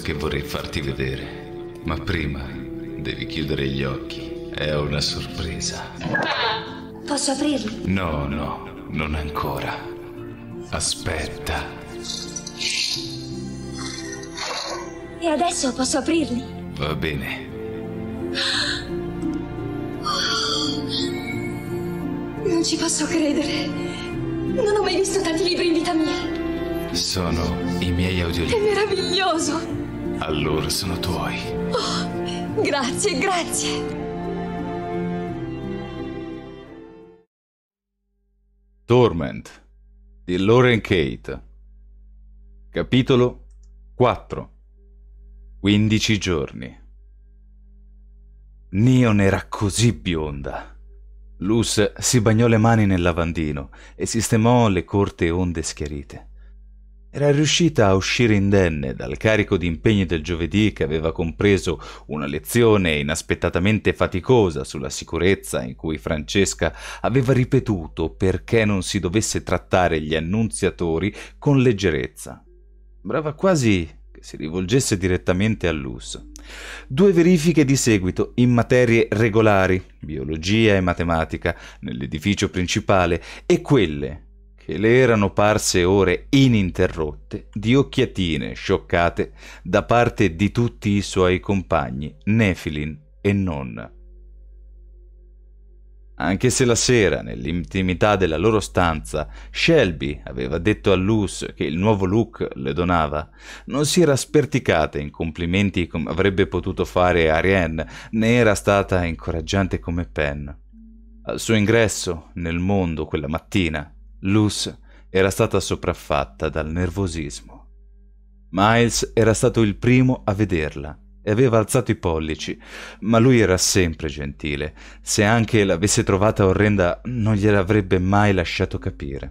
che vorrei farti vedere, ma prima devi chiudere gli occhi. È una sorpresa. Posso aprirli? No, no, non ancora. Aspetta. E adesso posso aprirli? Va bene. Non ci posso credere. Non ho mai visto tanti libri in vita mia. Sono i miei audiolibri. È meraviglioso! Allora sono tuoi. Oh, grazie, grazie. Torment di Lauren Kate. Capitolo 4. 15 giorni. Neon era così bionda. Luz si bagnò le mani nel lavandino e sistemò le corte onde schiarite. Era riuscita a uscire indenne dal carico di impegni del giovedì che aveva compreso una lezione inaspettatamente faticosa sulla sicurezza in cui Francesca aveva ripetuto perché non si dovesse trattare gli annunziatori con leggerezza. Brava quasi che si rivolgesse direttamente all'US. Due verifiche di seguito in materie regolari, biologia e matematica, nell'edificio principale e quelle che le erano parse ore ininterrotte di occhiatine scioccate da parte di tutti i suoi compagni, Nefilin e nonna. Anche se la sera, nell'intimità della loro stanza, Shelby aveva detto a Luz che il nuovo look le donava, non si era sperticata in complimenti come avrebbe potuto fare Ariane, né era stata incoraggiante come Penn. Al suo ingresso nel mondo quella mattina, Luz era stata sopraffatta dal nervosismo. Miles era stato il primo a vederla e aveva alzato i pollici, ma lui era sempre gentile. Se anche l'avesse trovata orrenda, non gliel'avrebbe mai lasciato capire.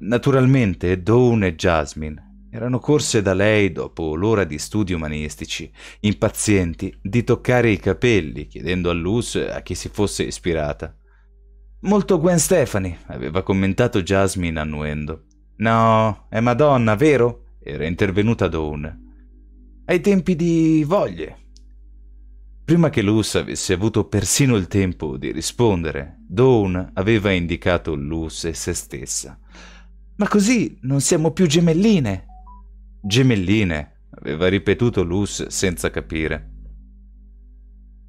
Naturalmente, Dawn e Jasmine erano corse da lei dopo l'ora di studi umanistici, impazienti di toccare i capelli, chiedendo a Luz a chi si fosse ispirata. Molto Gwen Stefani, aveva commentato Jasmine annuendo. No, è Madonna, vero? Era intervenuta Dawn. Ai tempi di voglie. Prima che Luz avesse avuto persino il tempo di rispondere, Dawn aveva indicato Luz e se stessa. Ma così non siamo più gemelline. Gemelline, aveva ripetuto Luz senza capire.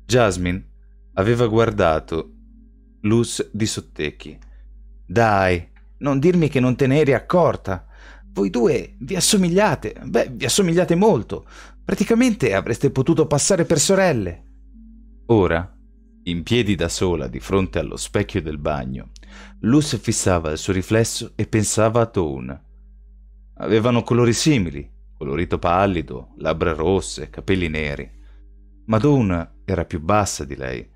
Jasmine aveva guardato Luz di sottecchi. Dai, non dirmi che non te ne eri accorta. Voi due vi assomigliate, beh, vi assomigliate molto. Praticamente avreste potuto passare per sorelle. Ora, in piedi da sola di fronte allo specchio del bagno, Luz fissava il suo riflesso e pensava a Toon. Avevano colori simili, colorito pallido, labbra rosse, capelli neri. Ma Dawn era più bassa di lei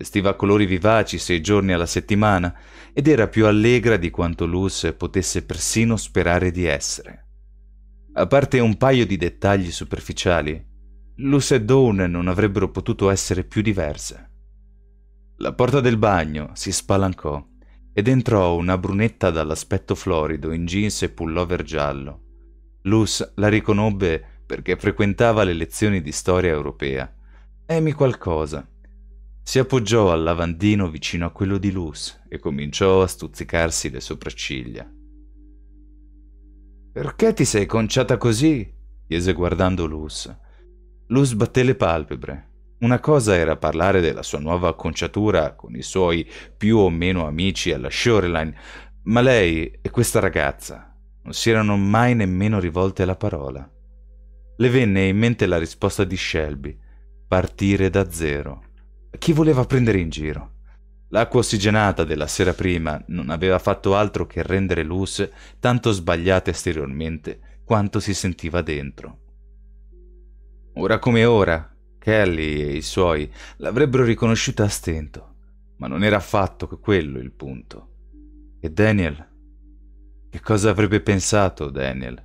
Vestiva colori vivaci sei giorni alla settimana ed era più allegra di quanto Luce potesse persino sperare di essere. A parte un paio di dettagli superficiali, Luce e Dawn non avrebbero potuto essere più diverse. La porta del bagno si spalancò ed entrò una brunetta dall'aspetto florido in jeans e pullover giallo. Luce la riconobbe perché frequentava le lezioni di storia europea. Emi qualcosa, si appoggiò al lavandino vicino a quello di Luz e cominciò a stuzzicarsi le sopracciglia. Perché ti sei conciata così? chiese guardando Luz. Luz batté le palpebre. Una cosa era parlare della sua nuova acconciatura con i suoi più o meno amici alla Shoreline, ma lei e questa ragazza non si erano mai nemmeno rivolte la parola. Le venne in mente la risposta di Shelby, partire da zero chi voleva prendere in giro. L'acqua ossigenata della sera prima non aveva fatto altro che rendere luce tanto sbagliata esteriormente quanto si sentiva dentro. Ora come ora, Kelly e i suoi l'avrebbero riconosciuta a stento, ma non era affatto quello il punto. E Daniel? Che cosa avrebbe pensato Daniel?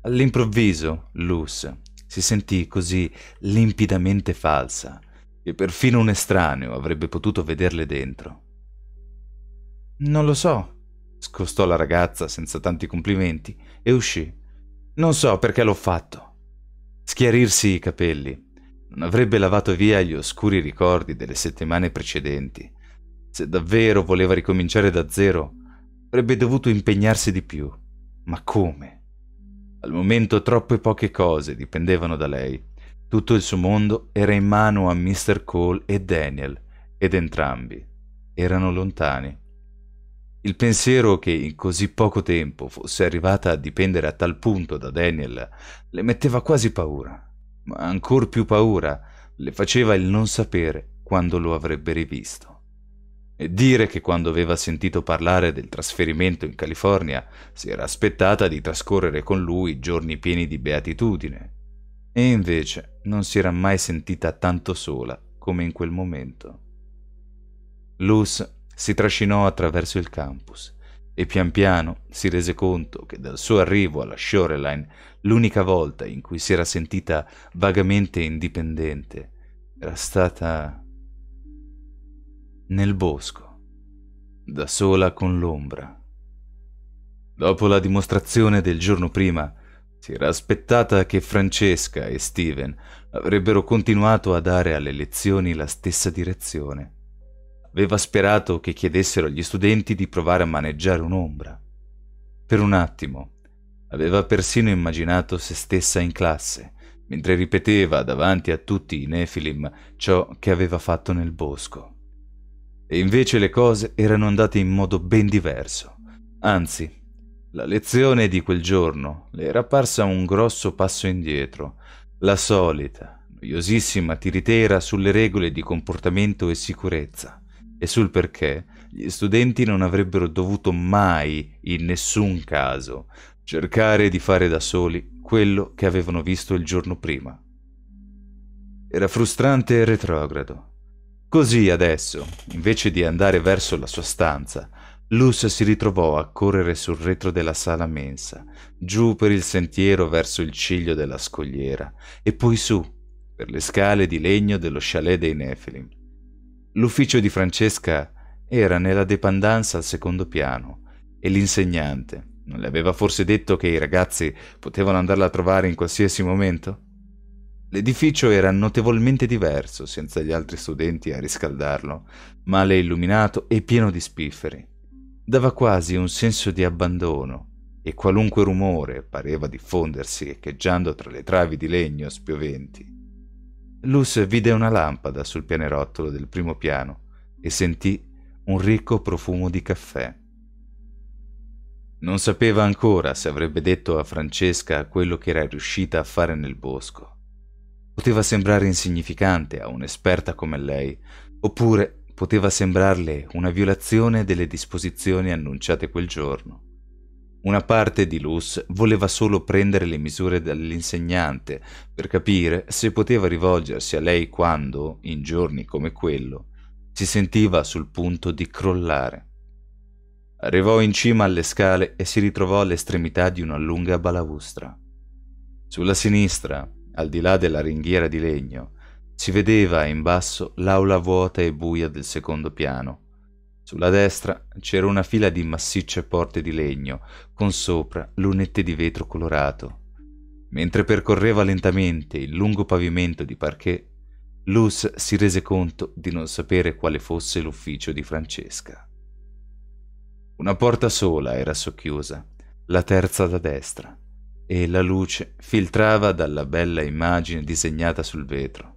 All'improvviso, Luce si sentì così limpidamente falsa che perfino un estraneo avrebbe potuto vederle dentro. Non lo so, scostò la ragazza senza tanti complimenti e uscì. Non so perché l'ho fatto. Schiarirsi i capelli non avrebbe lavato via gli oscuri ricordi delle settimane precedenti. Se davvero voleva ricominciare da zero, avrebbe dovuto impegnarsi di più. Ma come? Al momento troppe poche cose dipendevano da lei tutto il suo mondo era in mano a Mr. Cole e Daniel, ed entrambi erano lontani. Il pensiero che in così poco tempo fosse arrivata a dipendere a tal punto da Daniel le metteva quasi paura, ma ancor più paura le faceva il non sapere quando lo avrebbe rivisto. E dire che quando aveva sentito parlare del trasferimento in California si era aspettata di trascorrere con lui giorni pieni di beatitudine, e invece non si era mai sentita tanto sola come in quel momento. Luz si trascinò attraverso il campus e pian piano si rese conto che dal suo arrivo alla Shoreline l'unica volta in cui si era sentita vagamente indipendente era stata nel bosco, da sola con l'ombra. Dopo la dimostrazione del giorno prima, si era aspettata che Francesca e Steven avrebbero continuato a dare alle lezioni la stessa direzione. Aveva sperato che chiedessero agli studenti di provare a maneggiare un'ombra. Per un attimo aveva persino immaginato se stessa in classe, mentre ripeteva davanti a tutti i Nephilim ciò che aveva fatto nel bosco. E invece le cose erano andate in modo ben diverso. Anzi, la lezione di quel giorno le era parsa un grosso passo indietro, la solita, noiosissima tiritera sulle regole di comportamento e sicurezza e sul perché gli studenti non avrebbero dovuto mai, in nessun caso, cercare di fare da soli quello che avevano visto il giorno prima. Era frustrante e retrogrado. Così adesso, invece di andare verso la sua stanza, Luz si ritrovò a correre sul retro della sala mensa, giù per il sentiero verso il ciglio della scogliera e poi su, per le scale di legno dello chalet dei Nephilim. L'ufficio di Francesca era nella dependanza al secondo piano e l'insegnante non le aveva forse detto che i ragazzi potevano andarla a trovare in qualsiasi momento? L'edificio era notevolmente diverso senza gli altri studenti a riscaldarlo, male illuminato e pieno di spifferi dava quasi un senso di abbandono e qualunque rumore pareva diffondersi echeggiando tra le travi di legno spioventi. Luz vide una lampada sul pianerottolo del primo piano e sentì un ricco profumo di caffè. Non sapeva ancora se avrebbe detto a Francesca quello che era riuscita a fare nel bosco. Poteva sembrare insignificante a un'esperta come lei, oppure poteva sembrarle una violazione delle disposizioni annunciate quel giorno. Una parte di Luz voleva solo prendere le misure dall'insegnante per capire se poteva rivolgersi a lei quando, in giorni come quello, si sentiva sul punto di crollare. Arrivò in cima alle scale e si ritrovò all'estremità di una lunga balaustra. Sulla sinistra, al di là della ringhiera di legno, si vedeva in basso l'aula vuota e buia del secondo piano. Sulla destra c'era una fila di massicce porte di legno, con sopra lunette di vetro colorato. Mentre percorreva lentamente il lungo pavimento di parquet, Luz si rese conto di non sapere quale fosse l'ufficio di Francesca. Una porta sola era socchiusa, la terza da destra, e la luce filtrava dalla bella immagine disegnata sul vetro.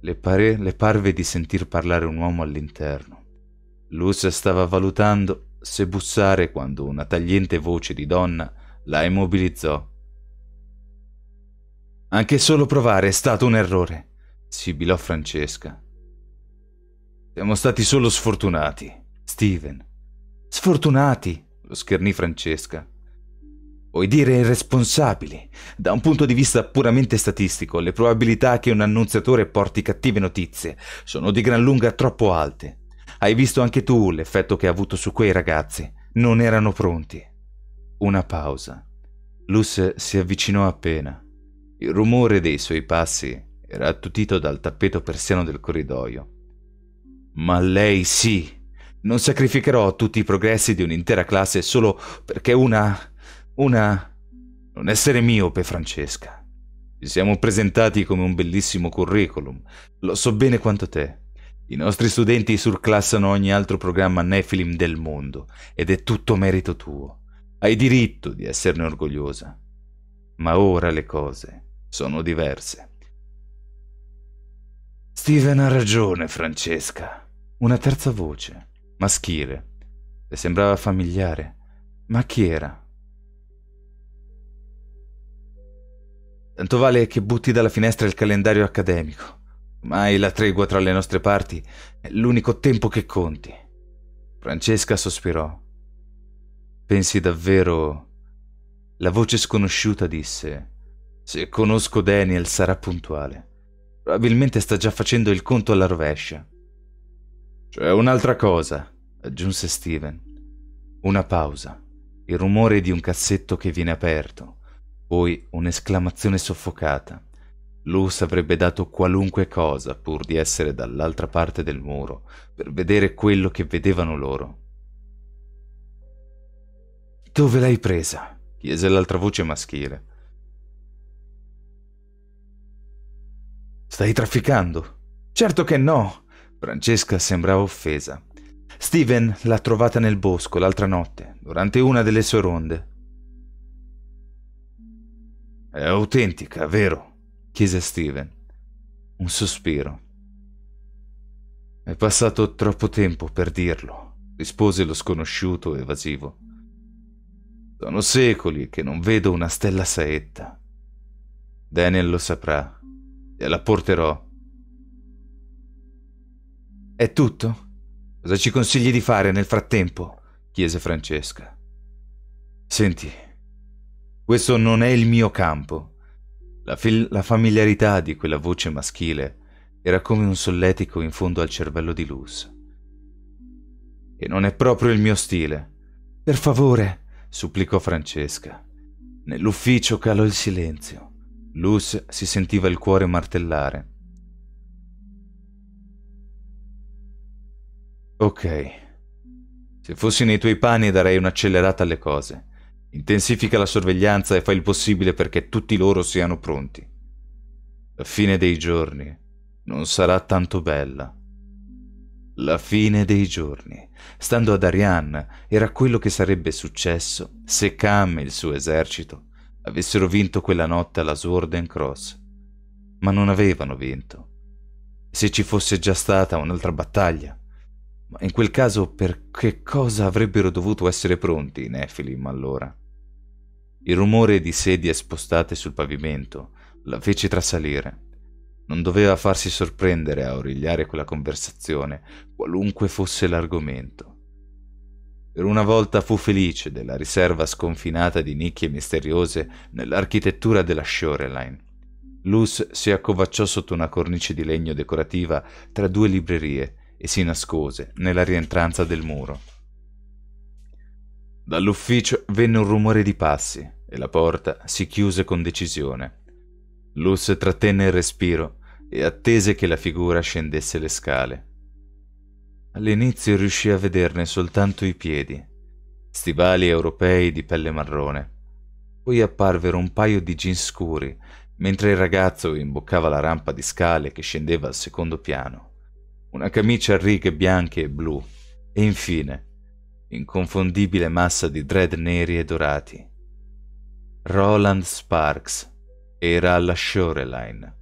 Le, pare, le parve di sentir parlare un uomo all'interno. Lucia stava valutando se bussare quando una tagliente voce di donna la immobilizzò. Anche solo provare è stato un errore, sibilò Francesca. Siamo stati solo sfortunati, Steven. Sfortunati, lo schernì Francesca vuoi dire irresponsabili. Da un punto di vista puramente statistico, le probabilità che un annunziatore porti cattive notizie sono di gran lunga troppo alte. Hai visto anche tu l'effetto che ha avuto su quei ragazzi. Non erano pronti. Una pausa. Luz si avvicinò appena. Il rumore dei suoi passi era attutito dal tappeto persiano del corridoio. Ma lei sì. Non sacrificherò tutti i progressi di un'intera classe solo perché una una... non essere miope, Francesca. Ci siamo presentati come un bellissimo curriculum. Lo so bene quanto te. I nostri studenti surclassano ogni altro programma Nephilim del mondo ed è tutto merito tuo. Hai diritto di esserne orgogliosa. Ma ora le cose sono diverse. Steven ha ragione, Francesca. Una terza voce, maschile. Le sembrava familiare. Ma chi era? Tanto vale che butti dalla finestra il calendario accademico. Mai la tregua tra le nostre parti è l'unico tempo che conti. Francesca sospirò. Pensi davvero... La voce sconosciuta disse... Se conosco Daniel sarà puntuale. Probabilmente sta già facendo il conto alla rovescia. C'è un'altra cosa, aggiunse Steven. Una pausa. Il rumore di un cassetto che viene aperto poi un'esclamazione soffocata. Luce avrebbe dato qualunque cosa pur di essere dall'altra parte del muro per vedere quello che vedevano loro. Dove l'hai presa? chiese l'altra voce maschile. Stai trafficando? Certo che no! Francesca sembrava offesa. Steven l'ha trovata nel bosco l'altra notte, durante una delle sue ronde. È autentica, vero? chiese Steven. Un sospiro. È passato troppo tempo per dirlo, rispose lo sconosciuto evasivo. Sono secoli che non vedo una stella saetta. Daniel lo saprà. Gliela porterò. È tutto? Cosa ci consigli di fare nel frattempo? chiese Francesca. Senti, questo non è il mio campo. La, fil- la familiarità di quella voce maschile era come un solletico in fondo al cervello di Luz. E non è proprio il mio stile. Per favore, supplicò Francesca. Nell'ufficio calò il silenzio. Luz si sentiva il cuore martellare. Ok. Se fossi nei tuoi panni darei un'accelerata alle cose. Intensifica la sorveglianza e fa il possibile perché tutti loro siano pronti. La fine dei giorni non sarà tanto bella. La fine dei giorni. Stando ad Arianna, era quello che sarebbe successo se Cam e il suo esercito avessero vinto quella notte alla Sword and Cross. Ma non avevano vinto. Se ci fosse già stata un'altra battaglia, ma in quel caso per che cosa avrebbero dovuto essere pronti i Nephilim allora? Il rumore di sedie spostate sul pavimento la fece trasalire. Non doveva farsi sorprendere a origliare quella conversazione, qualunque fosse l'argomento. Per una volta fu felice della riserva sconfinata di nicchie misteriose nell'architettura della Shoreline. Luz si accovacciò sotto una cornice di legno decorativa tra due librerie e si nascose nella rientranza del muro. Dall'ufficio venne un rumore di passi e la porta si chiuse con decisione. Luz trattenne il respiro e attese che la figura scendesse le scale. All'inizio riuscì a vederne soltanto i piedi, stivali europei di pelle marrone. Poi apparvero un paio di jeans scuri, mentre il ragazzo imboccava la rampa di scale che scendeva al secondo piano una camicia a righe bianche e blu e infine inconfondibile massa di dread neri e dorati. Roland Sparks era alla Shoreline.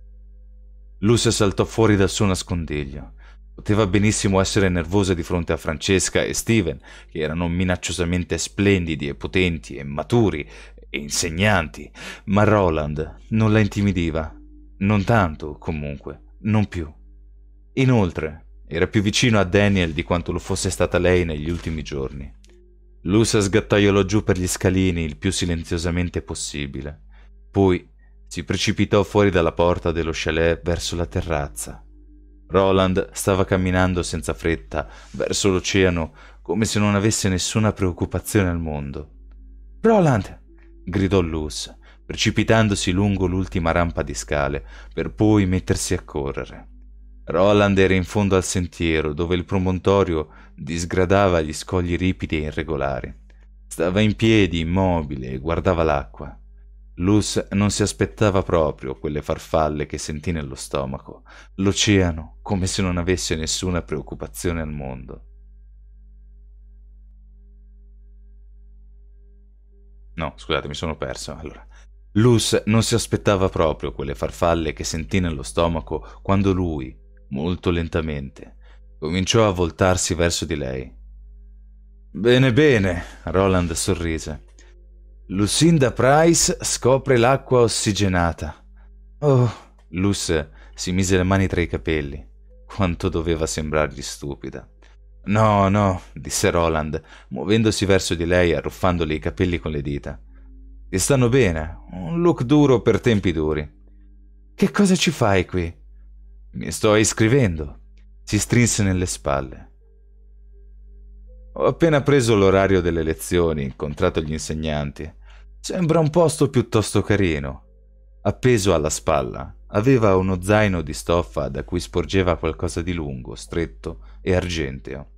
Lucia saltò fuori dal suo nascondiglio. Poteva benissimo essere nervosa di fronte a Francesca e Steven, che erano minacciosamente splendidi e potenti e maturi e insegnanti, ma Roland non la intimidiva. Non tanto, comunque, non più. Inoltre, era più vicino a Daniel di quanto lo fosse stata lei negli ultimi giorni. Lusa sgattaiolò giù per gli scalini il più silenziosamente possibile. Poi si precipitò fuori dalla porta dello chalet verso la terrazza. Roland stava camminando senza fretta verso l'oceano come se non avesse nessuna preoccupazione al mondo. Roland! gridò Luz, precipitandosi lungo l'ultima rampa di scale per poi mettersi a correre. Roland era in fondo al sentiero, dove il promontorio disgradava gli scogli ripidi e irregolari. Stava in piedi, immobile, e guardava l'acqua. Luz non si aspettava proprio quelle farfalle che sentì nello stomaco, l'oceano, come se non avesse nessuna preoccupazione al mondo. No, scusate, mi sono perso. Allora, Luz non si aspettava proprio quelle farfalle che sentì nello stomaco quando lui, molto lentamente. Cominciò a voltarsi verso di lei. Bene, bene, Roland sorrise. Lucinda Price scopre l'acqua ossigenata. Oh, Luce si mise le mani tra i capelli. Quanto doveva sembrargli stupida. No, no, disse Roland, muovendosi verso di lei e arruffandole i capelli con le dita. Ti stanno bene, un look duro per tempi duri. Che cosa ci fai qui? Mi sto iscrivendo. Si strinse nelle spalle. Ho appena preso l'orario delle lezioni, incontrato gli insegnanti. Sembra un posto piuttosto carino. Appeso alla spalla, aveva uno zaino di stoffa da cui sporgeva qualcosa di lungo, stretto e argenteo.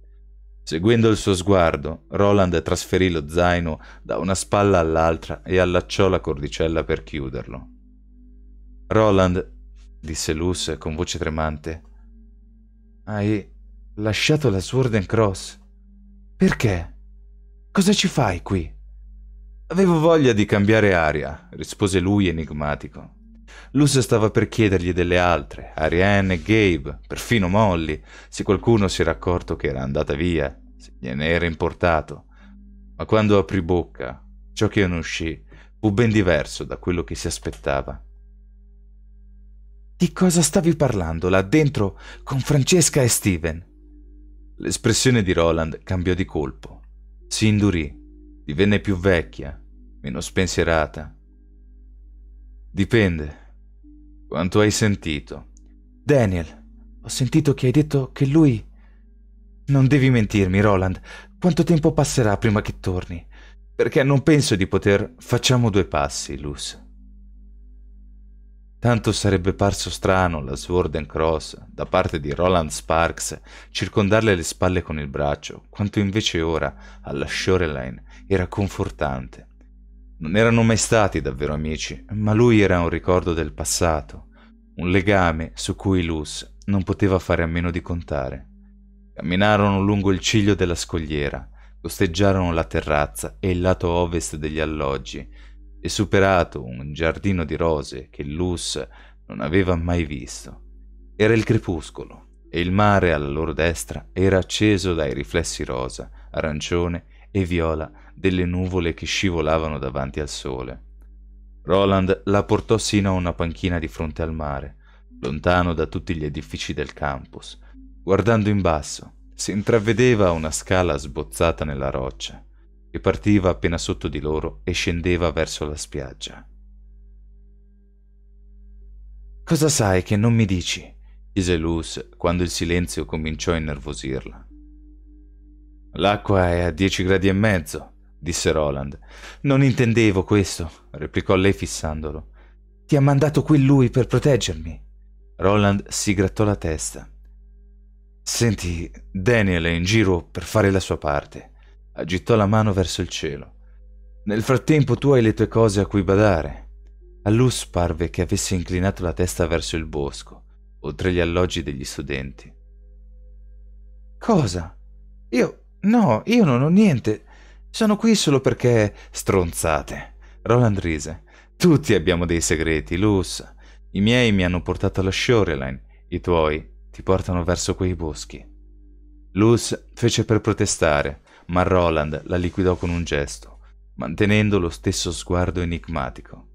Seguendo il suo sguardo, Roland trasferì lo zaino da una spalla all'altra e allacciò la cordicella per chiuderlo. Roland disse Luce con voce tremante. Hai lasciato la Sword and Cross? Perché? Cosa ci fai qui? Avevo voglia di cambiare aria, rispose lui enigmatico. Luce stava per chiedergli delle altre, Ariane, e Gabe, perfino Molly, se qualcuno si era accorto che era andata via, se gliene era importato. Ma quando aprì bocca, ciò che non uscì fu ben diverso da quello che si aspettava. Di cosa stavi parlando là dentro con Francesca e Steven? L'espressione di Roland cambiò di colpo. Si indurì, divenne più vecchia, meno spensierata. Dipende. Quanto hai sentito? Daniel, ho sentito che hai detto che lui... Non devi mentirmi, Roland. Quanto tempo passerà prima che torni? Perché non penso di poter... Facciamo due passi, Luz. Tanto sarebbe parso strano alla Sword and Cross, da parte di Roland Sparks, circondarle le spalle con il braccio, quanto invece ora, alla Shoreline, era confortante. Non erano mai stati davvero amici, ma lui era un ricordo del passato, un legame su cui Luz non poteva fare a meno di contare. Camminarono lungo il ciglio della scogliera, costeggiarono la terrazza e il lato ovest degli alloggi e superato un giardino di rose che Luz non aveva mai visto. Era il crepuscolo e il mare alla loro destra era acceso dai riflessi rosa, arancione e viola delle nuvole che scivolavano davanti al sole. Roland la portò sino a una panchina di fronte al mare, lontano da tutti gli edifici del campus. Guardando in basso, si intravedeva una scala sbozzata nella roccia che partiva appena sotto di loro e scendeva verso la spiaggia. Cosa sai che non mi dici? chiese Luz quando il silenzio cominciò a innervosirla. L'acqua è a dieci gradi e mezzo, disse Roland. Non intendevo questo, replicò lei fissandolo. Ti ha mandato qui lui per proteggermi. Roland si grattò la testa. Senti, Daniel è in giro per fare la sua parte. Agitò la mano verso il cielo. Nel frattempo tu hai le tue cose a cui badare. A Luz parve che avesse inclinato la testa verso il bosco, oltre gli alloggi degli studenti. Cosa? Io... no, io non ho niente. Sono qui solo perché... stronzate. Roland rise. Tutti abbiamo dei segreti, Luz. I miei mi hanno portato alla Shoreline, i tuoi ti portano verso quei boschi. Luz fece per protestare, ma Roland la liquidò con un gesto, mantenendo lo stesso sguardo enigmatico.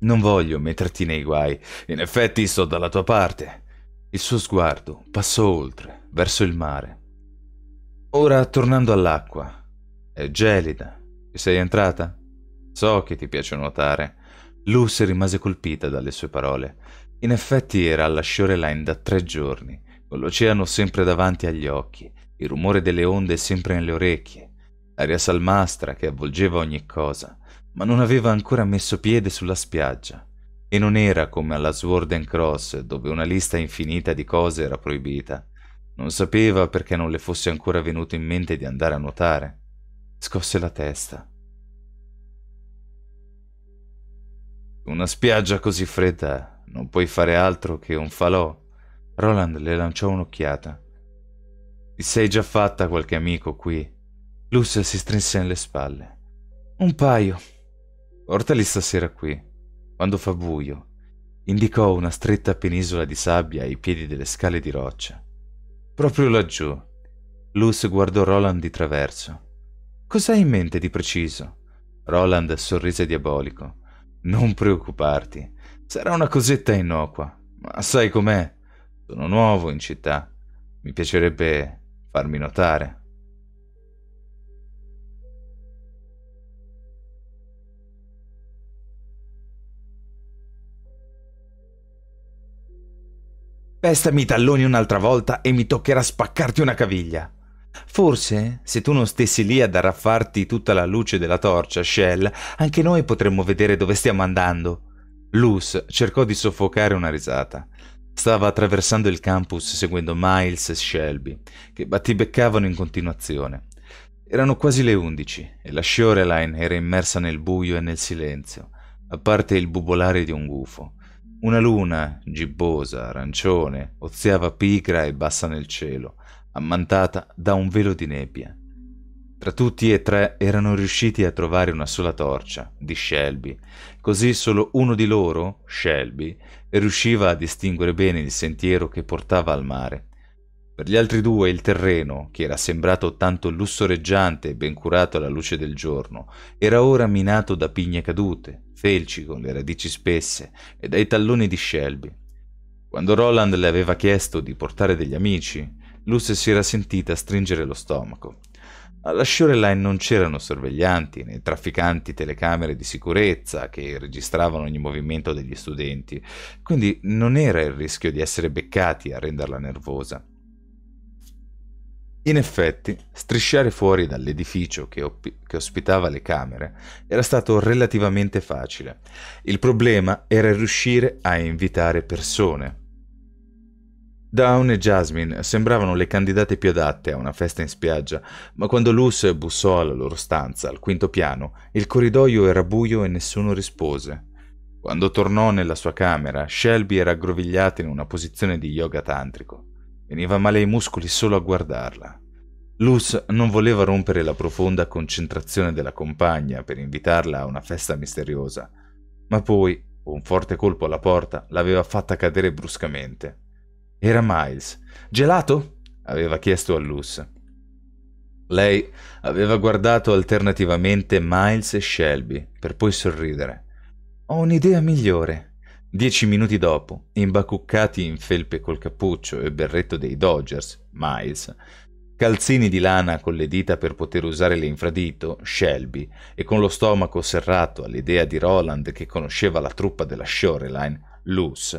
Non voglio metterti nei guai, in effetti sto dalla tua parte. Il suo sguardo passò oltre, verso il mare. Ora tornando all'acqua. È gelida. Ci sei entrata? So che ti piace nuotare. Luce rimase colpita dalle sue parole. In effetti era alla shoreline da tre giorni con l'oceano sempre davanti agli occhi, il rumore delle onde sempre nelle orecchie, l'aria salmastra che avvolgeva ogni cosa, ma non aveva ancora messo piede sulla spiaggia. E non era come alla Sword and Cross, dove una lista infinita di cose era proibita. Non sapeva perché non le fosse ancora venuto in mente di andare a nuotare. Scosse la testa. Una spiaggia così fredda non puoi fare altro che un falò Roland le lanciò un'occhiata. Ti sei già fatta qualche amico qui? Luz si strinse nelle spalle. Un paio. Portali stasera qui, quando fa buio. Indicò una stretta penisola di sabbia ai piedi delle scale di roccia. Proprio laggiù. Luce guardò Roland di traverso. Cos'hai in mente di preciso? Roland sorrise diabolico. Non preoccuparti, sarà una cosetta innocua, ma sai com'è? Sono nuovo in città. Mi piacerebbe farmi notare. Pestami i talloni un'altra volta e mi toccherà spaccarti una caviglia. Forse, se tu non stessi lì ad arraffarti tutta la luce della torcia, Shell, anche noi potremmo vedere dove stiamo andando. Luz cercò di soffocare una risata. Stava attraversando il campus seguendo Miles e Shelby, che battibeccavano in continuazione. Erano quasi le undici e la Shoreline era immersa nel buio e nel silenzio, a parte il bubolare di un gufo. Una luna, gibbosa, arancione, oziava pigra e bassa nel cielo, ammantata da un velo di nebbia. Tra tutti e tre erano riusciti a trovare una sola torcia, di Shelby. Così solo uno di loro, Shelby, riusciva a distinguere bene il sentiero che portava al mare. Per gli altri due il terreno, che era sembrato tanto lussoreggiante e ben curato alla luce del giorno, era ora minato da pigne cadute, felci con le radici spesse e dai talloni di Shelby. Quando Roland le aveva chiesto di portare degli amici, Luce si era sentita stringere lo stomaco. Alla Shoreline non c'erano sorveglianti né trafficanti telecamere di sicurezza che registravano ogni movimento degli studenti, quindi non era il rischio di essere beccati a renderla nervosa. In effetti, strisciare fuori dall'edificio che, op- che, ospitava le camere era stato relativamente facile. Il problema era riuscire a invitare persone. Dawn e Jasmine sembravano le candidate più adatte a una festa in spiaggia, ma quando Luce bussò alla loro stanza, al quinto piano, il corridoio era buio e nessuno rispose. Quando tornò nella sua camera, Shelby era aggrovigliata in una posizione di yoga tantrico. Veniva male ai muscoli solo a guardarla. Luce non voleva rompere la profonda concentrazione della compagna per invitarla a una festa misteriosa, ma poi, un forte colpo alla porta l'aveva fatta cadere bruscamente. Era Miles. Gelato? aveva chiesto a Luz. Lei aveva guardato alternativamente Miles e Shelby, per poi sorridere. Ho un'idea migliore. Dieci minuti dopo, imbacuccati in felpe col cappuccio e berretto dei Dodgers, Miles, calzini di lana con le dita per poter usare l'infradito, Shelby, e con lo stomaco serrato all'idea di Roland che conosceva la truppa della Shoreline, Luz,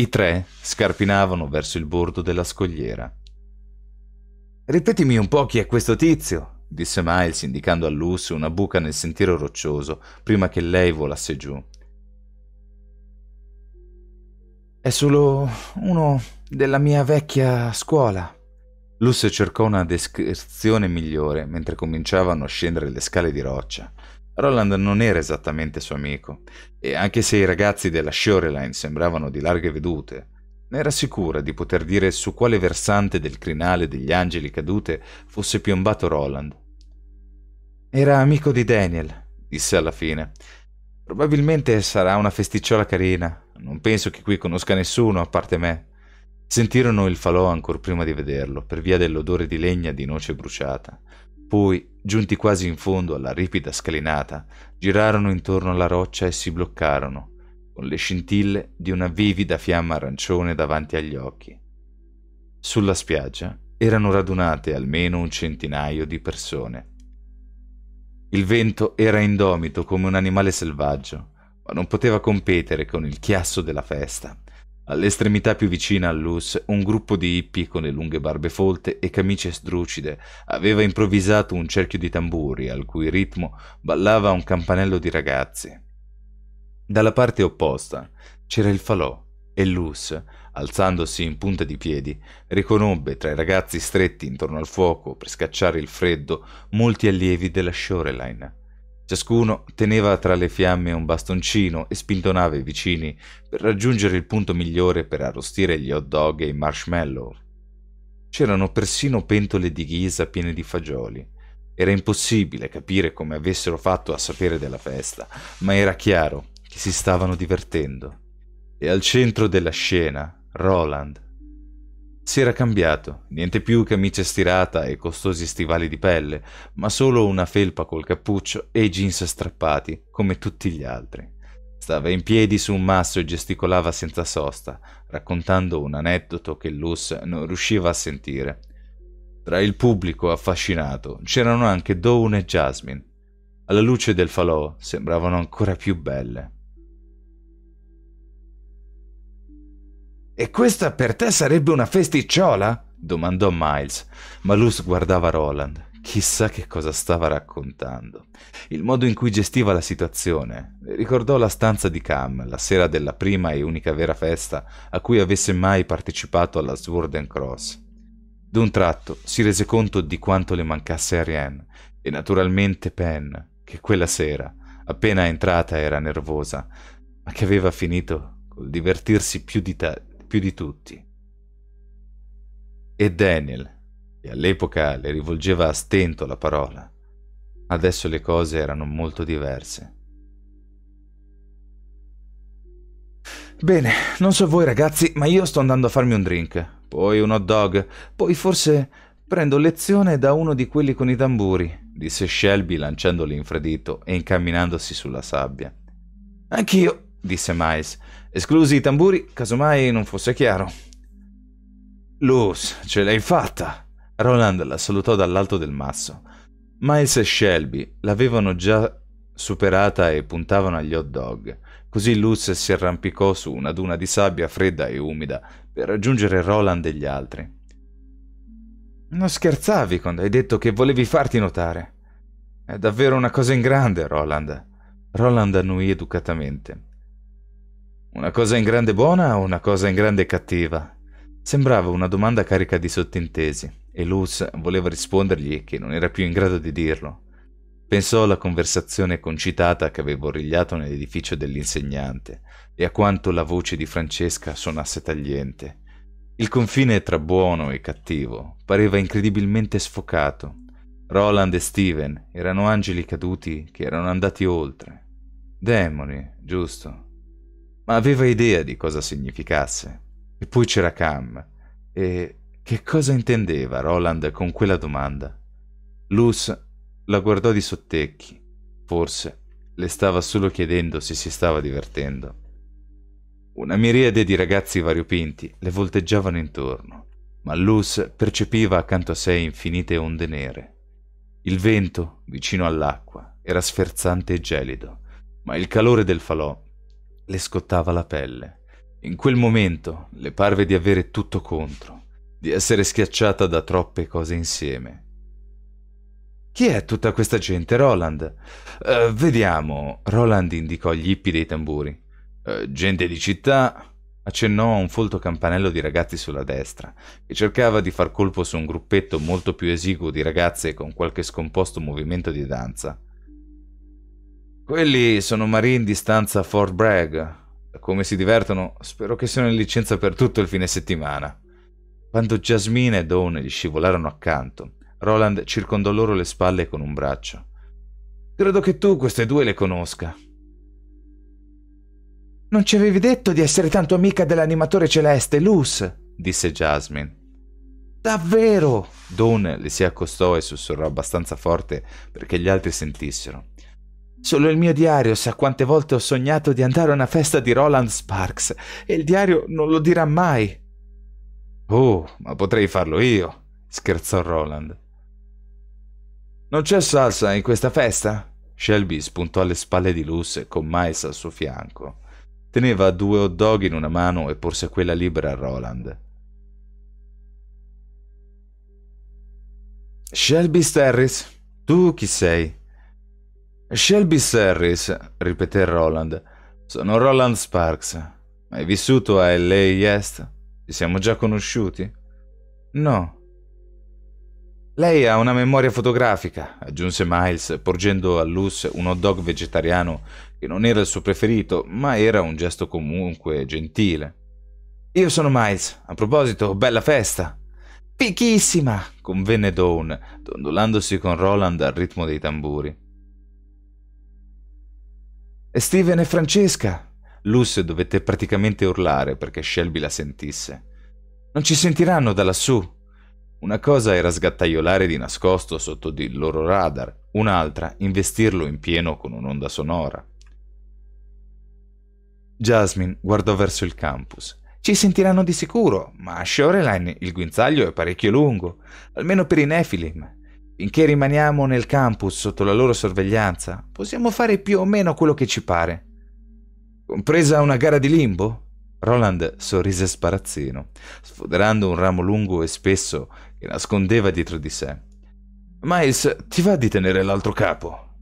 i tre scarpinavano verso il bordo della scogliera. Ripetimi un po' chi è questo tizio, disse Miles indicando a Lucy una buca nel sentiero roccioso prima che lei volasse giù. È solo uno della mia vecchia scuola. Luce cercò una descrizione migliore mentre cominciavano a scendere le scale di roccia. Roland non era esattamente suo amico, e anche se i ragazzi della Shoreline sembravano di larghe vedute, ne era sicura di poter dire su quale versante del crinale degli angeli cadute fosse piombato Roland. Era amico di Daniel, disse alla fine. Probabilmente sarà una festicciola carina. Non penso che qui conosca nessuno a parte me. Sentirono il falò ancora prima di vederlo, per via dell'odore di legna di noce bruciata. Poi Giunti quasi in fondo alla ripida scalinata, girarono intorno alla roccia e si bloccarono, con le scintille di una vivida fiamma arancione davanti agli occhi. Sulla spiaggia erano radunate almeno un centinaio di persone. Il vento era indomito come un animale selvaggio, ma non poteva competere con il chiasso della festa All'estremità più vicina al Lus, un gruppo di hippie con le lunghe barbe folte e camicie sdrucide aveva improvvisato un cerchio di tamburi al cui ritmo ballava un campanello di ragazzi. Dalla parte opposta c'era il falò e Lus, alzandosi in punta di piedi, riconobbe tra i ragazzi stretti intorno al fuoco per scacciare il freddo molti allievi della Shoreline. Ciascuno teneva tra le fiamme un bastoncino e spintonava i vicini per raggiungere il punto migliore per arrostire gli hot dog e i marshmallow. C'erano persino pentole di ghisa piene di fagioli. Era impossibile capire come avessero fatto a sapere della festa, ma era chiaro che si stavano divertendo. E al centro della scena, Roland, si era cambiato, niente più camicia stirata e costosi stivali di pelle, ma solo una felpa col cappuccio e i jeans strappati, come tutti gli altri. Stava in piedi su un masso e gesticolava senza sosta, raccontando un aneddoto che Luz non riusciva a sentire. Tra il pubblico affascinato c'erano anche Dawn e Jasmine. Alla luce del falò sembravano ancora più belle. E questa per te sarebbe una festicciola? domandò Miles, ma Luz guardava Roland. Chissà che cosa stava raccontando. Il modo in cui gestiva la situazione ricordò la stanza di Cam, la sera della prima e unica vera festa a cui avesse mai partecipato alla Sword and Cross. D'un tratto si rese conto di quanto le mancasse Ariane e naturalmente Pen, che quella sera, appena entrata, era nervosa, ma che aveva finito col divertirsi più di, ta- più di tutti. E Daniel, che all'epoca le rivolgeva a stento la parola, adesso le cose erano molto diverse. Bene, non so voi ragazzi, ma io sto andando a farmi un drink, poi un hot dog, poi forse prendo lezione da uno di quelli con i tamburi, disse Shelby lanciandoli in e incamminandosi sulla sabbia. Anch'io, disse Miles, esclusi i tamburi, casomai non fosse chiaro. Luz, ce l'hai fatta! Roland la salutò dall'alto del masso. Miles e Shelby l'avevano già superata e puntavano agli hot dog. Così Luz si arrampicò su una duna di sabbia fredda e umida per raggiungere Roland e gli altri. Non scherzavi quando hai detto che volevi farti notare. È davvero una cosa in grande, Roland. Roland annuì educatamente. Una cosa in grande buona o una cosa in grande cattiva? Sembrava una domanda carica di sottintesi, e Luz voleva rispondergli che non era più in grado di dirlo. Pensò alla conversazione concitata che avevo origliato nell'edificio dell'insegnante e a quanto la voce di Francesca suonasse tagliente. Il confine tra buono e cattivo pareva incredibilmente sfocato. Roland e Steven erano angeli caduti che erano andati oltre. Demoni, giusto, ma aveva idea di cosa significasse. E poi c'era Cam. E che cosa intendeva Roland con quella domanda? Luz la guardò di sottecchi. Forse le stava solo chiedendo se si stava divertendo. Una miriade di ragazzi variopinti le volteggiavano intorno, ma Luz percepiva accanto a sé infinite onde nere. Il vento, vicino all'acqua, era sferzante e gelido, ma il calore del falò le scottava la pelle. In quel momento le parve di avere tutto contro, di essere schiacciata da troppe cose insieme. Chi è tutta questa gente, Roland? Uh, vediamo, Roland indicò gli hippi dei tamburi. Uh, gente di città, accennò a un folto campanello di ragazzi sulla destra, che cercava di far colpo su un gruppetto molto più esiguo di ragazze con qualche scomposto movimento di danza. Quelli sono Marine di stanza Fort Bragg. Come si divertono, spero che siano in licenza per tutto il fine settimana. Quando Jasmine e Dawn gli scivolarono accanto, Roland circondò loro le spalle con un braccio. Credo che tu queste due le conosca. Non ci avevi detto di essere tanto amica dell'animatore celeste, Luz, disse Jasmine. Davvero? Dawn le si accostò e sussurrò abbastanza forte perché gli altri sentissero. Solo il mio diario sa quante volte ho sognato di andare a una festa di Roland Sparks e il diario non lo dirà mai. Oh, ma potrei farlo io, scherzò Roland. Non c'è salsa in questa festa? Shelby spuntò alle spalle di Luce con Miles al suo fianco. Teneva due hot dog in una mano e porse quella libera a Roland. Shelby Sterris, tu chi sei? Shelby Serris, ripeté Roland. Sono Roland Sparks. Hai vissuto a LA Est? Ci siamo già conosciuti? No. Lei ha una memoria fotografica, aggiunse Miles, porgendo a Luz un hot dog vegetariano che non era il suo preferito, ma era un gesto comunque gentile. Io sono Miles. A proposito, bella festa. Fichissima, convenne Dawn, dondolandosi con Roland al ritmo dei tamburi. E Steven e Francesca? Luce dovette praticamente urlare perché Shelby la sentisse. Non ci sentiranno da lassù. Una cosa era sgattaiolare di nascosto sotto il loro radar, un'altra investirlo in pieno con un'onda sonora. Jasmine guardò verso il campus. Ci sentiranno di sicuro, ma a Shoreline il guinzaglio è parecchio lungo, almeno per i Nephilim. Finché rimaniamo nel campus sotto la loro sorveglianza, possiamo fare più o meno quello che ci pare. Compresa una gara di limbo? Roland sorrise sparazzino, sfoderando un ramo lungo e spesso che nascondeva dietro di sé. Miles, ti va di tenere l'altro capo?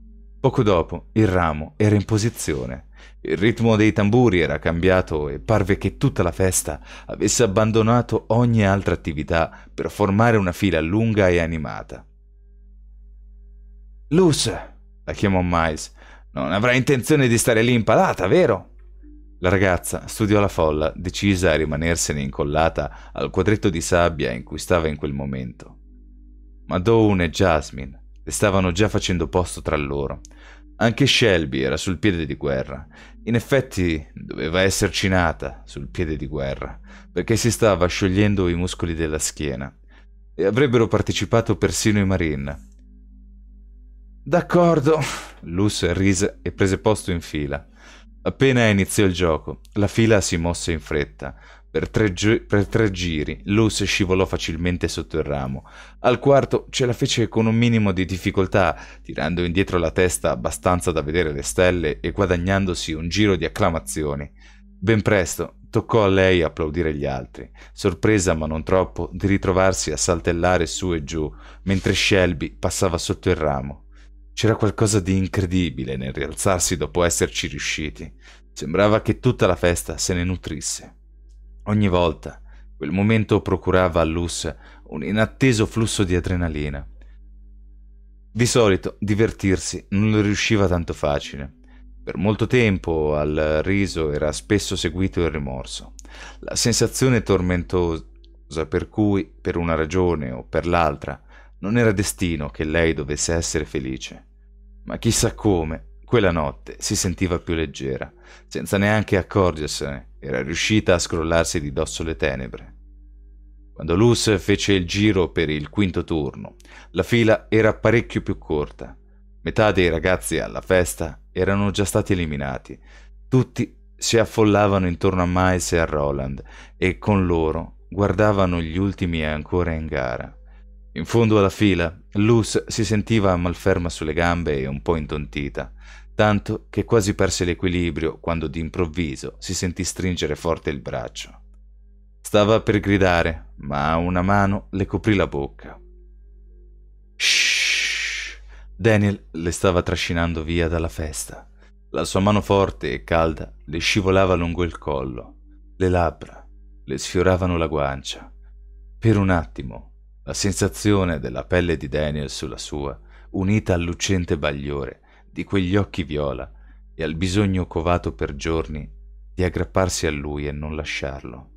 Poco dopo il ramo era in posizione. Il ritmo dei tamburi era cambiato e parve che tutta la festa avesse abbandonato ogni altra attività per formare una fila lunga e animata. Luce, la chiamò Miles. Non avrai intenzione di stare lì impalata, vero? La ragazza studiò la folla, decisa a rimanersene incollata al quadretto di sabbia in cui stava in quel momento. Ma Dawn e Jasmine le stavano già facendo posto tra loro. Anche Shelby era sul piede di guerra. In effetti doveva esserci nata sul piede di guerra, perché si stava sciogliendo i muscoli della schiena. E avrebbero partecipato persino i Marine, D'accordo. Lus rise e prese posto in fila. Appena iniziò il gioco, la fila si mosse in fretta. Per tre, gi- per tre giri, Lus scivolò facilmente sotto il ramo. Al quarto ce la fece con un minimo di difficoltà, tirando indietro la testa abbastanza da vedere le stelle e guadagnandosi un giro di acclamazioni. Ben presto toccò a lei applaudire gli altri, sorpresa ma non troppo di ritrovarsi a saltellare su e giù mentre Shelby passava sotto il ramo. C'era qualcosa di incredibile nel rialzarsi dopo esserci riusciti. Sembrava che tutta la festa se ne nutrisse. Ogni volta quel momento procurava a Luz un inatteso flusso di adrenalina. Di solito divertirsi non le riusciva tanto facile. Per molto tempo al riso era spesso seguito il rimorso, la sensazione tormentosa per cui, per una ragione o per l'altra, non era destino che lei dovesse essere felice ma chissà come, quella notte si sentiva più leggera, senza neanche accorgersene, era riuscita a scrollarsi di dosso le tenebre. Quando Luz fece il giro per il quinto turno, la fila era parecchio più corta. Metà dei ragazzi alla festa erano già stati eliminati. Tutti si affollavano intorno a Miles e a Roland e con loro guardavano gli ultimi ancora in gara. In fondo alla fila, Luz si sentiva malferma sulle gambe e un po' intontita, tanto che quasi perse l'equilibrio quando d'improvviso si sentì stringere forte il braccio. Stava per gridare, ma una mano le coprì la bocca. Shh! Daniel le stava trascinando via dalla festa. La sua mano forte e calda le scivolava lungo il collo, le labbra, le sfioravano la guancia. Per un attimo la sensazione della pelle di Daniel sulla sua, unita al lucente bagliore di quegli occhi viola e al bisogno covato per giorni di aggrapparsi a lui e non lasciarlo.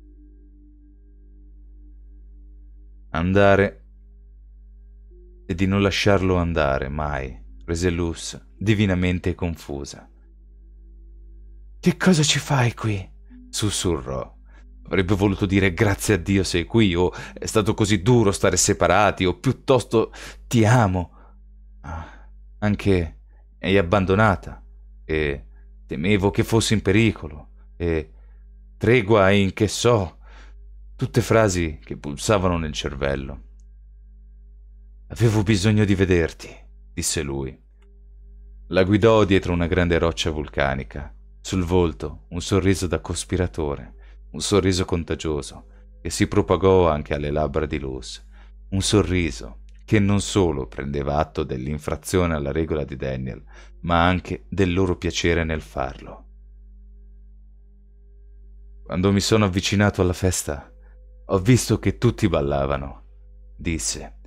Andare e di non lasciarlo andare mai, rese Luz divinamente confusa. Che cosa ci fai qui? sussurrò. Avrebbe voluto dire grazie a Dio sei qui, o è stato così duro stare separati, o piuttosto ti amo. Ah, anche hai abbandonata, e temevo che fossi in pericolo, e tregua in che so. Tutte frasi che pulsavano nel cervello. Avevo bisogno di vederti, disse lui. La guidò dietro una grande roccia vulcanica. Sul volto un sorriso da cospiratore un sorriso contagioso che si propagò anche alle labbra di Luz, un sorriso che non solo prendeva atto dell'infrazione alla regola di Daniel, ma anche del loro piacere nel farlo. Quando mi sono avvicinato alla festa, ho visto che tutti ballavano, disse.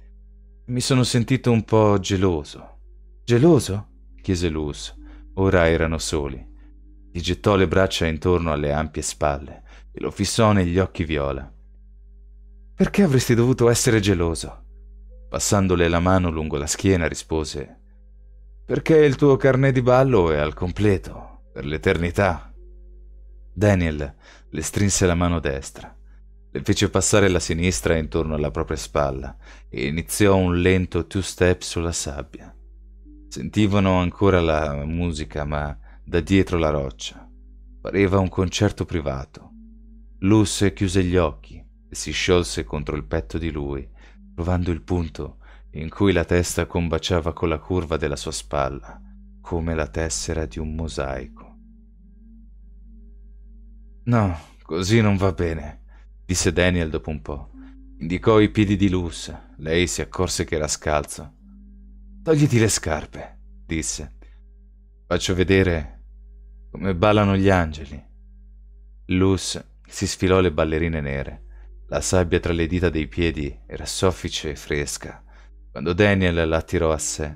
Mi sono sentito un po' geloso. Geloso? chiese Luz. Ora erano soli. Gli gettò le braccia intorno alle ampie spalle e lo fissò negli occhi viola. Perché avresti dovuto essere geloso? Passandole la mano lungo la schiena rispose Perché il tuo carnet di ballo è al completo, per l'eternità. Daniel le strinse la mano destra, le fece passare la sinistra intorno alla propria spalla e iniziò un lento two-step sulla sabbia. Sentivano ancora la musica, ma da dietro la roccia. Pareva un concerto privato. Luce chiuse gli occhi e si sciolse contro il petto di lui, trovando il punto in cui la testa combaciava con la curva della sua spalla, come la tessera di un mosaico. No, così non va bene, disse Daniel dopo un po'. Indicò i piedi di Luce. Lei si accorse che era scalzo. Togliti le scarpe, disse. Faccio vedere come ballano gli angeli. Luz si sfilò le ballerine nere. La sabbia tra le dita dei piedi era soffice e fresca. Quando Daniel la tirò a sé,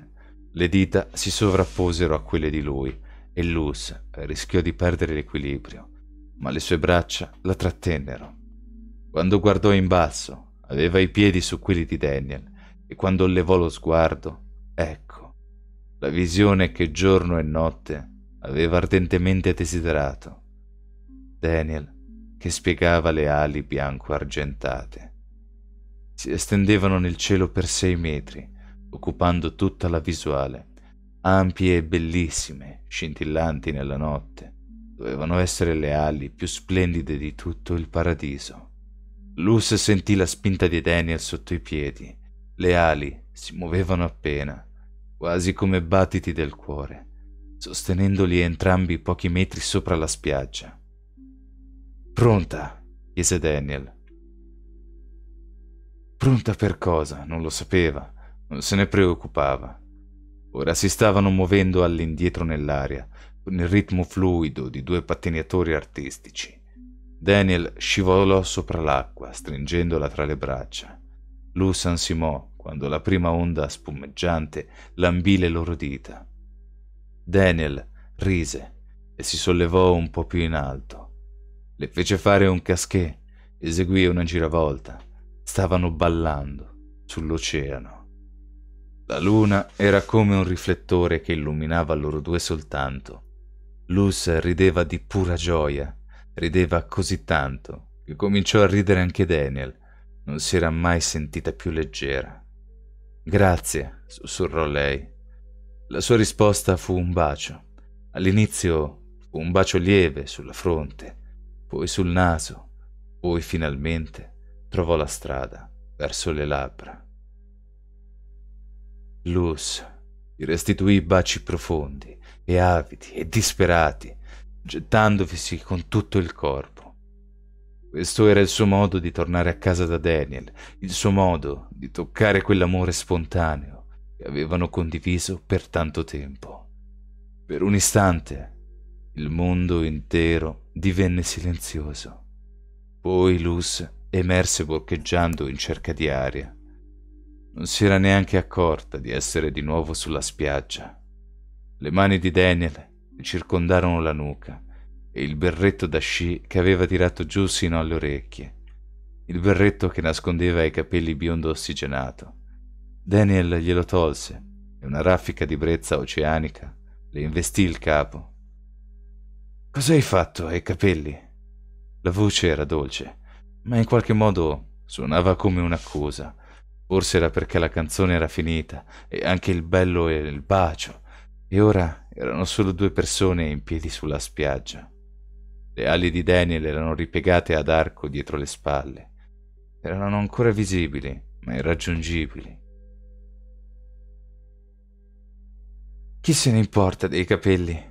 le dita si sovrapposero a quelle di lui e Luz rischiò di perdere l'equilibrio, ma le sue braccia la trattennero. Quando guardò in basso, aveva i piedi su quelli di Daniel e quando levò lo sguardo, ecco, la visione che giorno e notte aveva ardentemente desiderato. Daniel che spiegava le ali bianco-argentate. Si estendevano nel cielo per sei metri, occupando tutta la visuale, ampie e bellissime, scintillanti nella notte. Dovevano essere le ali più splendide di tutto il paradiso. Luce sentì la spinta di Daniel sotto i piedi. Le ali si muovevano appena, quasi come battiti del cuore sostenendoli entrambi pochi metri sopra la spiaggia. Pronta? chiese Daniel. Pronta per cosa? Non lo sapeva, non se ne preoccupava. Ora si stavano muovendo all'indietro nell'aria, con il ritmo fluido di due pattinatori artistici. Daniel scivolò sopra l'acqua, stringendola tra le braccia. Lu s'ansimò quando la prima onda spumeggiante lambì le loro dita. Daniel rise e si sollevò un po' più in alto. Le fece fare un casquet, eseguì una giravolta. Stavano ballando sull'oceano. La luna era come un riflettore che illuminava loro due soltanto. Luz rideva di pura gioia, rideva così tanto che cominciò a ridere anche Daniel. Non si era mai sentita più leggera. Grazie, sussurrò lei. La sua risposta fu un bacio. All'inizio fu un bacio lieve sulla fronte, poi sul naso, poi finalmente trovò la strada verso le labbra. Luz gli restituì baci profondi e avidi e disperati, gettandovisi con tutto il corpo. Questo era il suo modo di tornare a casa da Daniel, il suo modo di toccare quell'amore spontaneo che avevano condiviso per tanto tempo. Per un istante il mondo intero divenne silenzioso. Poi Luz emerse borcheggiando in cerca di aria. Non si era neanche accorta di essere di nuovo sulla spiaggia. Le mani di Daniel le circondarono la nuca e il berretto da sci che aveva tirato giù sino alle orecchie. Il berretto che nascondeva i capelli biondo ossigenato Daniel glielo tolse e una raffica di brezza oceanica le investì il capo. Cosa hai fatto ai capelli? La voce era dolce, ma in qualche modo suonava come un'accusa. Forse era perché la canzone era finita e anche il bello e il bacio, e ora erano solo due persone in piedi sulla spiaggia. Le ali di Daniel erano ripiegate ad arco dietro le spalle. Erano ancora visibili, ma irraggiungibili. Chi se ne importa dei capelli?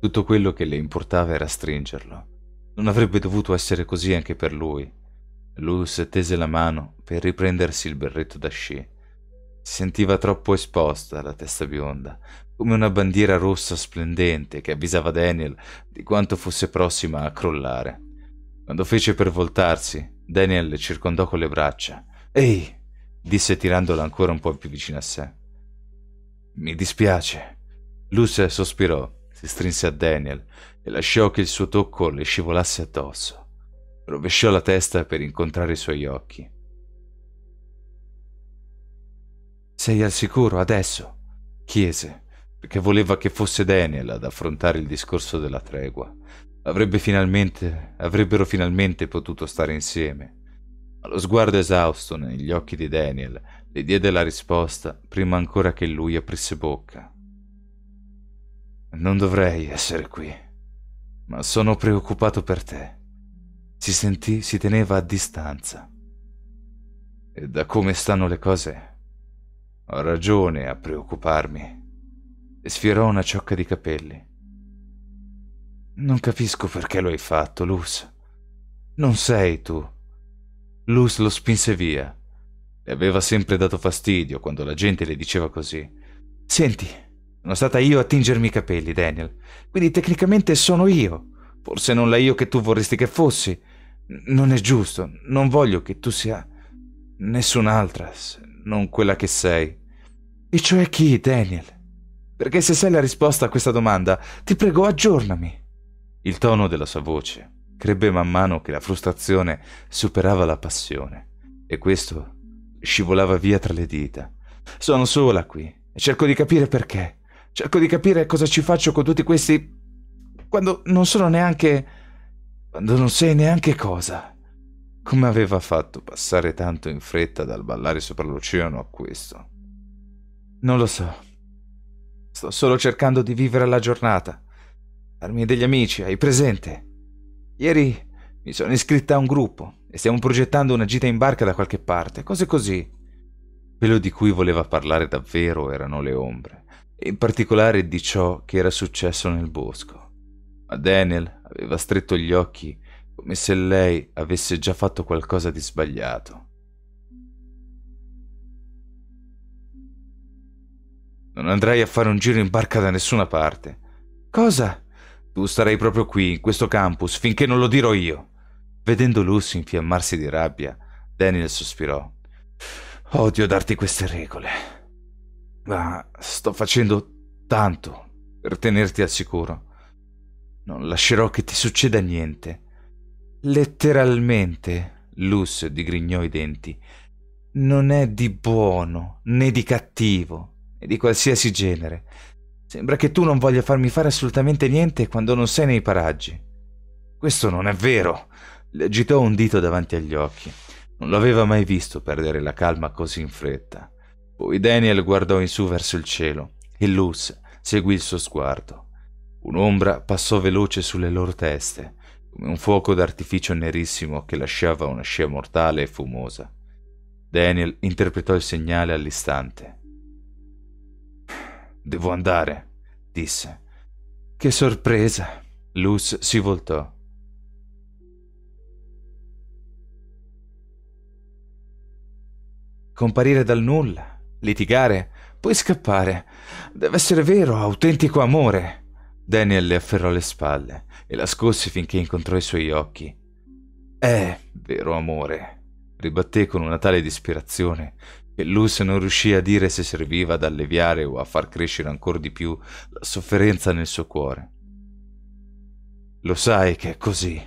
Tutto quello che le importava era stringerlo. Non avrebbe dovuto essere così anche per lui. Luz tese la mano per riprendersi il berretto da sci. Si sentiva troppo esposta la testa bionda, come una bandiera rossa splendente che avvisava Daniel di quanto fosse prossima a crollare. Quando fece per voltarsi, Daniel le circondò con le braccia. Ehi! disse tirandola ancora un po' più vicino a sé. Mi dispiace, Luce sospirò, si strinse a Daniel e lasciò che il suo tocco le scivolasse addosso. Rovesciò la testa per incontrare i suoi occhi. Sei al sicuro adesso? chiese, perché voleva che fosse Daniel ad affrontare il discorso della tregua. Avrebbe finalmente, avrebbero finalmente potuto stare insieme. Ma lo sguardo esausto negli occhi di Daniel le diede la risposta prima ancora che lui aprisse bocca. Non dovrei essere qui, ma sono preoccupato per te. Si sentì, si teneva a distanza. E da come stanno le cose, ho ragione a preoccuparmi. E sfiorò una ciocca di capelli. Non capisco perché lo hai fatto, Luz. Non sei tu. Luz lo spinse via. Le aveva sempre dato fastidio quando la gente le diceva così. Senti, sono stata io a tingermi i capelli, Daniel. Quindi tecnicamente sono io. Forse non la io che tu vorresti che fossi. Non è giusto. Non voglio che tu sia nessun'altra, se non quella che sei. E cioè chi, Daniel? Perché se sai la risposta a questa domanda, ti prego aggiornami. Il tono della sua voce crebbe man mano che la frustrazione superava la passione e questo scivolava via tra le dita. Sono sola qui e cerco di capire perché. Cerco di capire cosa ci faccio con tutti questi... quando non sono neanche... quando non sei neanche cosa. Come aveva fatto passare tanto in fretta dal ballare sopra l'oceano a questo? Non lo so. Sto solo cercando di vivere la giornata. Darmi degli amici, hai presente? Ieri mi sono iscritta a un gruppo e stiamo progettando una gita in barca da qualche parte, cose così. Quello di cui voleva parlare davvero erano le ombre in particolare di ciò che era successo nel bosco. Ma Daniel aveva stretto gli occhi come se lei avesse già fatto qualcosa di sbagliato. Non andrai a fare un giro in barca da nessuna parte. Cosa? Tu starai proprio qui, in questo campus, finché non lo dirò io. Vedendo Lucy infiammarsi di rabbia, Daniel sospirò. Odio darti queste regole. Ma sto facendo tanto per tenerti al sicuro. Non lascerò che ti succeda niente. Letteralmente, Luz digrignò i denti. Non è di buono, né di cattivo, né di qualsiasi genere. Sembra che tu non voglia farmi fare assolutamente niente quando non sei nei paraggi. Questo non è vero. Le agitò un dito davanti agli occhi. Non l'aveva mai visto perdere la calma così in fretta. Poi Daniel guardò in su verso il cielo e Luz seguì il suo sguardo. Un'ombra passò veloce sulle loro teste, come un fuoco d'artificio nerissimo che lasciava una scia mortale e fumosa. Daniel interpretò il segnale all'istante. Devo andare, disse. Che sorpresa! Luz si voltò. Comparire dal nulla litigare, puoi scappare. Deve essere vero, autentico amore. Daniel le afferrò le spalle e la scosse finché incontrò i suoi occhi. È vero amore, ribatté con una tale disperazione che Luce non riuscì a dire se serviva ad alleviare o a far crescere ancora di più la sofferenza nel suo cuore. Lo sai che è così.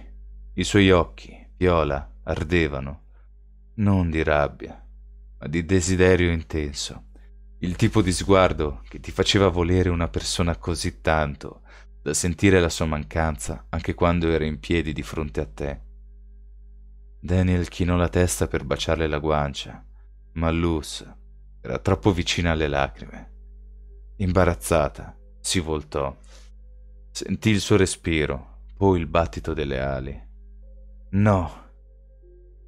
I suoi occhi, viola, ardevano, non di rabbia, ma di desiderio intenso. Il tipo di sguardo che ti faceva volere una persona così tanto da sentire la sua mancanza anche quando era in piedi di fronte a te. Daniel chinò la testa per baciarle la guancia, ma Luz era troppo vicina alle lacrime. Imbarazzata, si voltò. Sentì il suo respiro, poi il battito delle ali. No.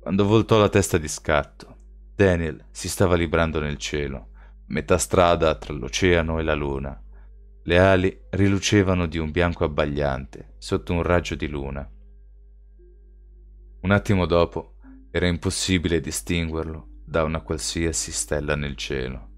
Quando voltò la testa di scatto, Daniel si stava librando nel cielo, metà strada tra l'oceano e la luna. Le ali rilucevano di un bianco abbagliante sotto un raggio di luna. Un attimo dopo era impossibile distinguerlo da una qualsiasi stella nel cielo.